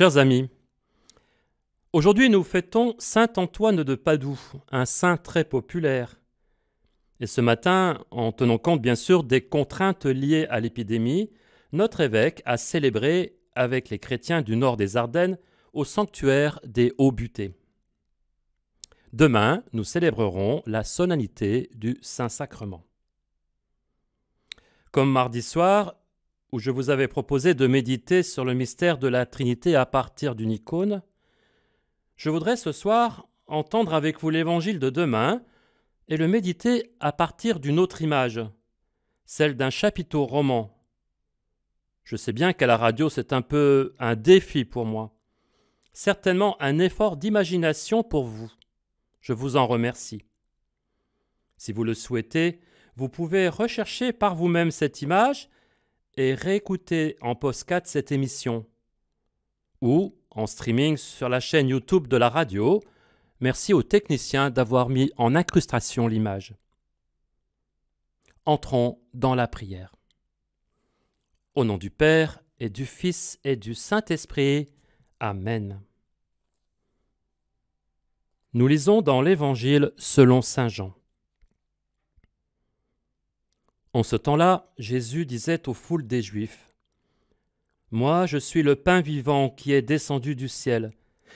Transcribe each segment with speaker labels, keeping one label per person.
Speaker 1: Chers amis, aujourd'hui nous fêtons Saint Antoine de Padoue, un saint très populaire. Et ce matin, en tenant compte bien sûr des contraintes liées à l'épidémie, notre évêque a célébré avec les chrétiens du nord des Ardennes au sanctuaire des Hauts-Butés. Demain, nous célébrerons la solennité du Saint-Sacrement. Comme mardi soir, où je vous avais proposé de méditer sur le mystère de la Trinité à partir d'une icône, je voudrais ce soir entendre avec vous l'évangile de demain et le méditer à partir d'une autre image, celle d'un chapiteau roman. Je sais bien qu'à la radio c'est un peu un défi pour moi, certainement un effort d'imagination pour vous. Je vous en remercie. Si vous le souhaitez, vous pouvez rechercher par vous-même cette image et réécouter en post 4 cette émission ou en streaming sur la chaîne YouTube de la radio. Merci aux techniciens d'avoir mis en incrustation l'image. Entrons dans la prière. Au nom du Père et du Fils et du Saint-Esprit. Amen. Nous lisons dans l'Évangile selon Saint Jean. En ce temps-là, Jésus disait aux foules des Juifs Moi, je suis le pain vivant qui est descendu du ciel.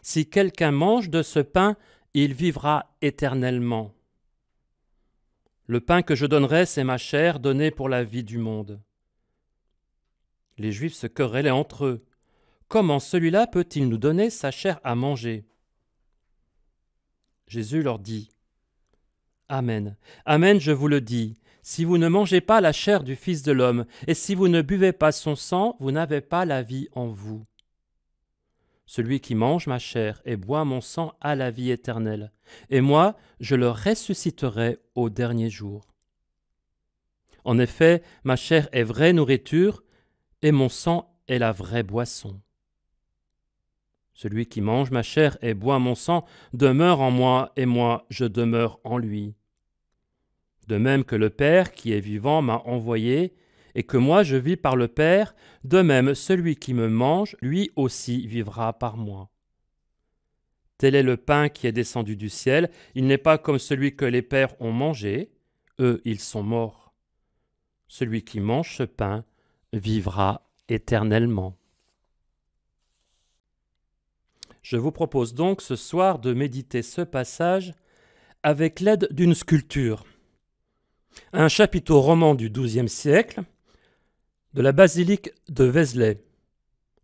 Speaker 1: Si quelqu'un mange de ce pain, il vivra éternellement. Le pain que je donnerai, c'est ma chair donnée pour la vie du monde. Les Juifs se querellaient entre eux. Comment celui-là peut-il nous donner sa chair à manger Jésus leur dit Amen. Amen, je vous le dis. Si vous ne mangez pas la chair du Fils de l'homme, et si vous ne buvez pas son sang, vous n'avez pas la vie en vous. Celui qui mange ma chair et boit mon sang a la vie éternelle, et moi je le ressusciterai au dernier jour. En effet, ma chair est vraie nourriture, et mon sang est la vraie boisson. Celui qui mange ma chair et boit mon sang demeure en moi, et moi je demeure en lui de même que le Père qui est vivant m'a envoyé, et que moi je vis par le Père, de même celui qui me mange, lui aussi vivra par moi. Tel est le pain qui est descendu du ciel, il n'est pas comme celui que les pères ont mangé, eux ils sont morts. Celui qui mange ce pain vivra éternellement. Je vous propose donc ce soir de méditer ce passage avec l'aide d'une sculpture un chapiteau roman du XIIe siècle de la basilique de Vézelay.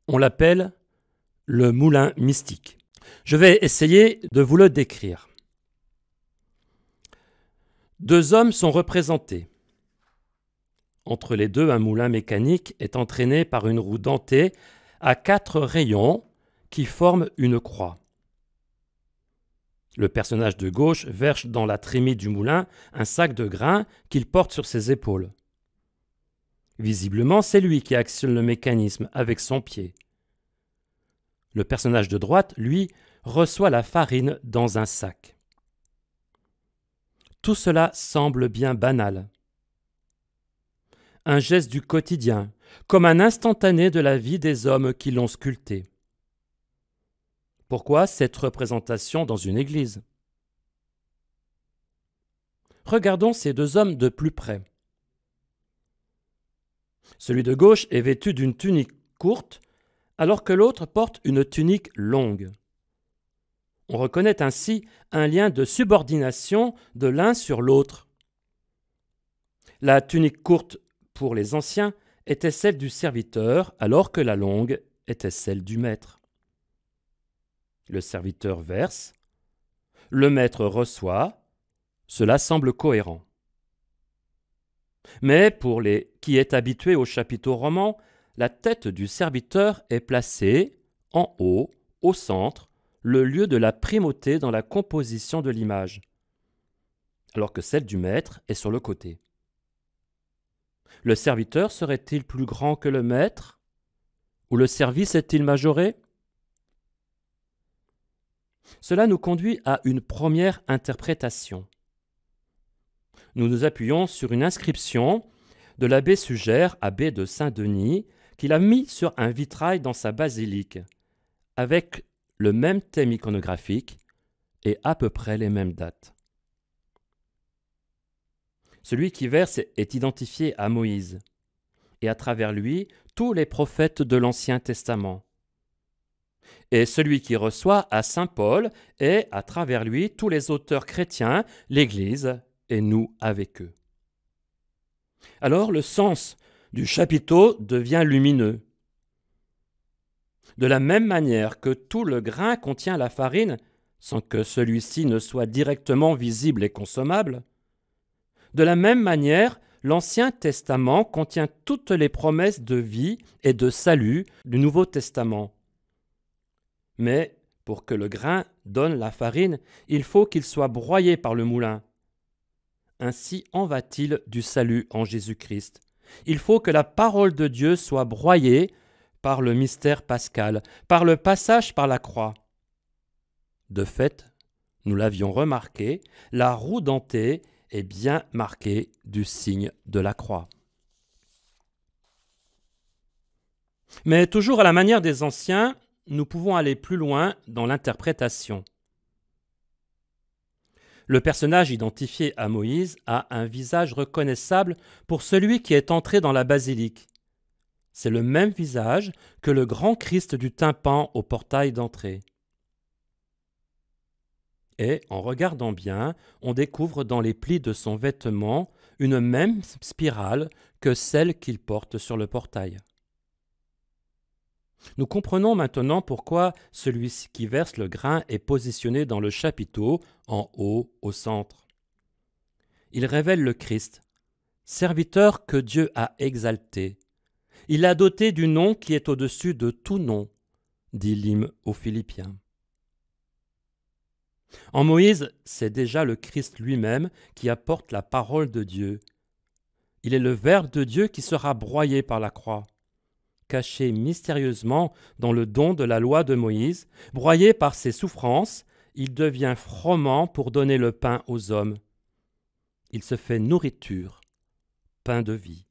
Speaker 1: On l'appelle le moulin mystique. Je vais essayer de vous le décrire. Deux hommes sont représentés. Entre les deux, un moulin mécanique est entraîné par une roue dentée à quatre rayons qui forment une croix. Le personnage de gauche verse dans la trémie du moulin un sac de grains qu'il porte sur ses épaules. Visiblement, c'est lui qui actionne le mécanisme avec son pied. Le personnage de droite, lui, reçoit la farine dans un sac. Tout cela semble bien banal. Un geste du quotidien, comme un instantané de la vie des hommes qui l'ont sculpté. Pourquoi cette représentation dans une église Regardons ces deux hommes de plus près. Celui de gauche est vêtu d'une tunique courte, alors que l'autre porte une tunique longue. On reconnaît ainsi un lien de subordination de l'un sur l'autre. La tunique courte pour les anciens était celle du serviteur, alors que la longue était celle du maître le serviteur verse, le maître reçoit, cela semble cohérent. Mais pour les qui est habitué au chapiteau roman, la tête du serviteur est placée en haut, au centre, le lieu de la primauté dans la composition de l'image, alors que celle du maître est sur le côté. Le serviteur serait-il plus grand que le maître Ou le service est-il majoré cela nous conduit à une première interprétation. Nous nous appuyons sur une inscription de l'abbé Sugère, abbé de Saint-Denis, qu'il a mis sur un vitrail dans sa basilique, avec le même thème iconographique et à peu près les mêmes dates. Celui qui verse est identifié à Moïse, et à travers lui tous les prophètes de l'Ancien Testament. Et celui qui reçoit à Saint Paul est, à travers lui tous les auteurs chrétiens, l'Église et nous avec eux. Alors le sens du chapiteau devient lumineux. De la même manière que tout le grain contient la farine, sans que celui-ci ne soit directement visible et consommable, de la même manière, l'Ancien Testament contient toutes les promesses de vie et de salut du Nouveau Testament. Mais pour que le grain donne la farine, il faut qu'il soit broyé par le moulin. Ainsi en va-t-il du salut en Jésus-Christ. Il faut que la parole de Dieu soit broyée par le mystère pascal, par le passage par la croix. De fait, nous l'avions remarqué, la roue dentée est bien marquée du signe de la croix. Mais toujours à la manière des anciens, nous pouvons aller plus loin dans l'interprétation. Le personnage identifié à Moïse a un visage reconnaissable pour celui qui est entré dans la basilique. C'est le même visage que le grand Christ du tympan au portail d'entrée. Et, en regardant bien, on découvre dans les plis de son vêtement une même spirale que celle qu'il porte sur le portail. Nous comprenons maintenant pourquoi celui qui verse le grain est positionné dans le chapiteau, en haut, au centre. Il révèle le Christ, serviteur que Dieu a exalté. Il a doté du nom qui est au-dessus de tout nom, dit l'hymne aux Philippiens. En Moïse, c'est déjà le Christ lui-même qui apporte la parole de Dieu. Il est le Verbe de Dieu qui sera broyé par la croix caché mystérieusement dans le don de la loi de Moïse, broyé par ses souffrances, il devient froment pour donner le pain aux hommes. Il se fait nourriture, pain de vie.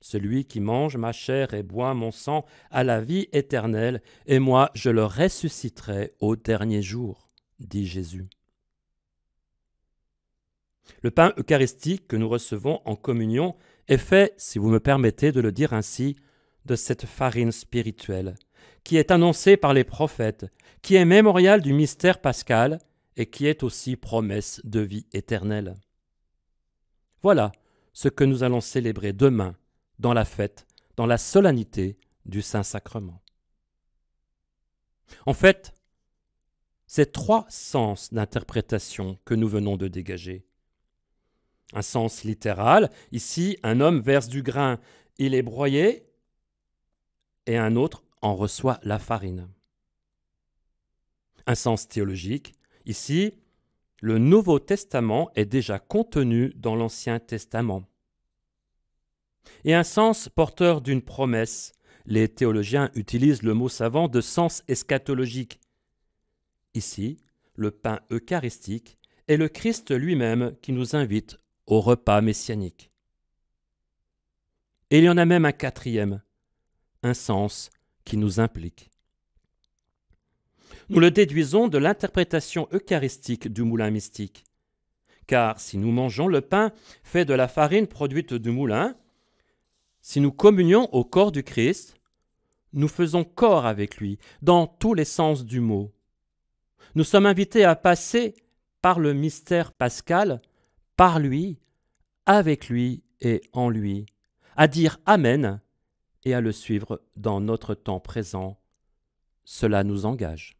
Speaker 1: Celui qui mange ma chair et boit mon sang a la vie éternelle, et moi je le ressusciterai au dernier jour, dit Jésus. Le pain eucharistique que nous recevons en communion est fait, si vous me permettez de le dire ainsi, de cette farine spirituelle, qui est annoncée par les prophètes, qui est mémorial du mystère pascal, et qui est aussi promesse de vie éternelle. Voilà ce que nous allons célébrer demain dans la fête, dans la solennité du Saint-Sacrement. En fait, ces trois sens d'interprétation que nous venons de dégager un sens littéral. Ici, un homme verse du grain, il est broyé, et un autre en reçoit la farine. Un sens théologique. Ici, le Nouveau Testament est déjà contenu dans l'Ancien Testament. Et un sens porteur d'une promesse. Les théologiens utilisent le mot savant de sens eschatologique. Ici, le pain eucharistique est le Christ lui-même qui nous invite au repas messianique. Et il y en a même un quatrième, un sens qui nous implique. Nous le déduisons de l'interprétation eucharistique du moulin mystique. Car si nous mangeons le pain fait de la farine produite du moulin, si nous communions au corps du Christ, nous faisons corps avec lui, dans tous les sens du mot. Nous sommes invités à passer par le mystère pascal par lui, avec lui et en lui, à dire Amen et à le suivre dans notre temps présent. Cela nous engage.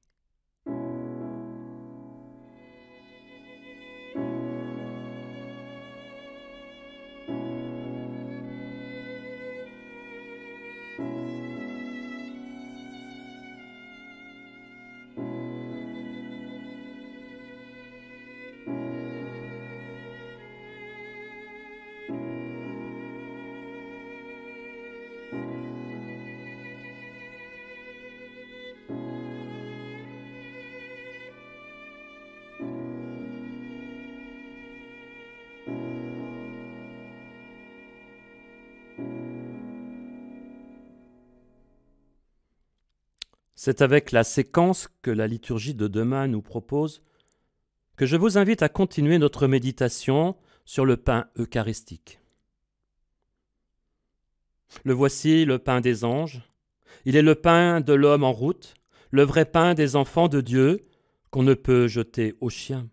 Speaker 1: C'est avec la séquence que la liturgie de demain nous propose que je vous invite à continuer notre méditation sur le pain eucharistique. Le voici, le pain des anges. Il est le pain de l'homme en route, le vrai pain des enfants de Dieu qu'on ne peut jeter aux chiens.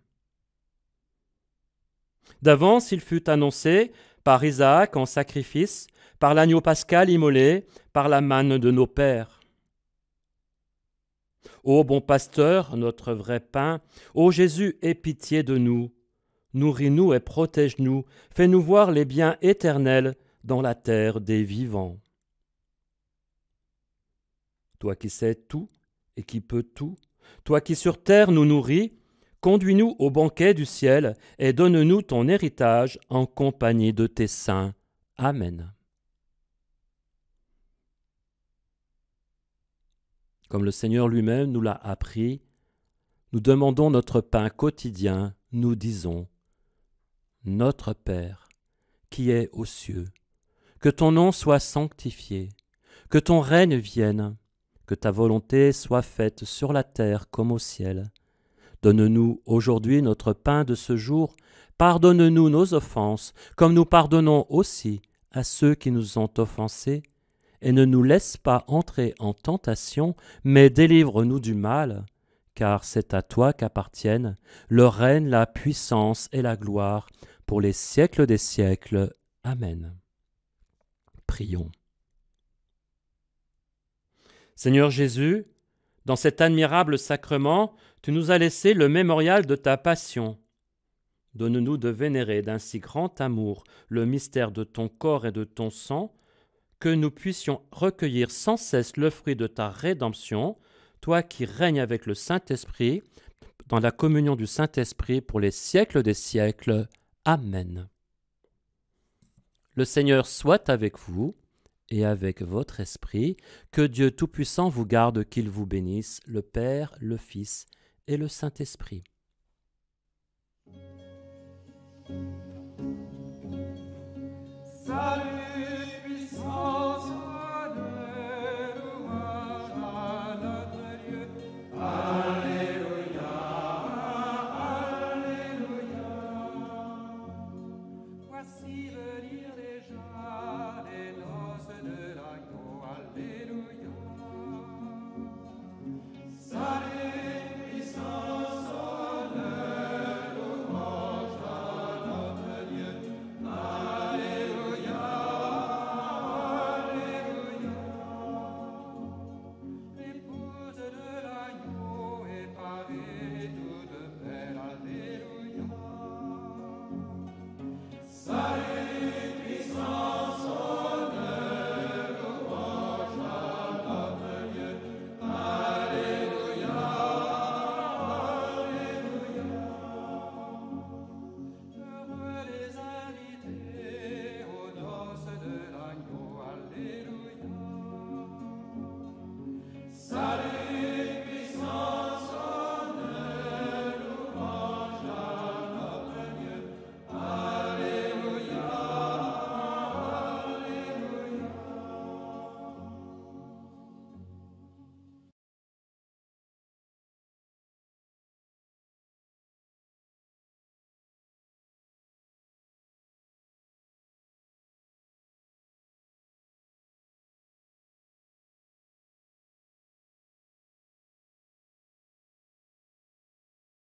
Speaker 1: D'avance, il fut annoncé par Isaac en sacrifice, par l'agneau pascal immolé, par la manne de nos pères. Ô bon pasteur, notre vrai pain, ô Jésus, aie pitié de nous. Nourris-nous et protège-nous, fais-nous voir les biens éternels dans la terre des vivants. Toi qui sais tout et qui peux tout, toi qui sur terre nous nourris, conduis-nous au banquet du ciel et donne-nous ton héritage en compagnie de tes saints. Amen. Comme le Seigneur lui-même nous l'a appris, nous demandons notre pain quotidien, nous disons Notre Père, qui est aux cieux, que ton nom soit sanctifié, que ton règne vienne, que ta volonté soit faite sur la terre comme au ciel. Donne-nous aujourd'hui notre pain de ce jour, pardonne-nous nos offenses, comme nous pardonnons aussi à ceux qui nous ont offensés, et ne nous laisse pas entrer en tentation, mais délivre-nous du mal, car c'est à toi qu'appartiennent le règne, la puissance et la gloire pour les siècles des siècles. Amen. Prions. Seigneur Jésus, dans cet admirable sacrement, tu nous as laissé le mémorial de ta passion. Donne-nous de vénérer d'un si grand amour le mystère de ton corps et de ton sang, que nous puissions recueillir sans cesse le fruit de ta rédemption, toi qui règnes avec le Saint-Esprit, dans la communion du Saint-Esprit pour les siècles des siècles. Amen. Le Seigneur soit avec vous et avec votre esprit. Que Dieu Tout-Puissant vous garde, qu'il vous bénisse, le Père, le Fils et le Saint-Esprit.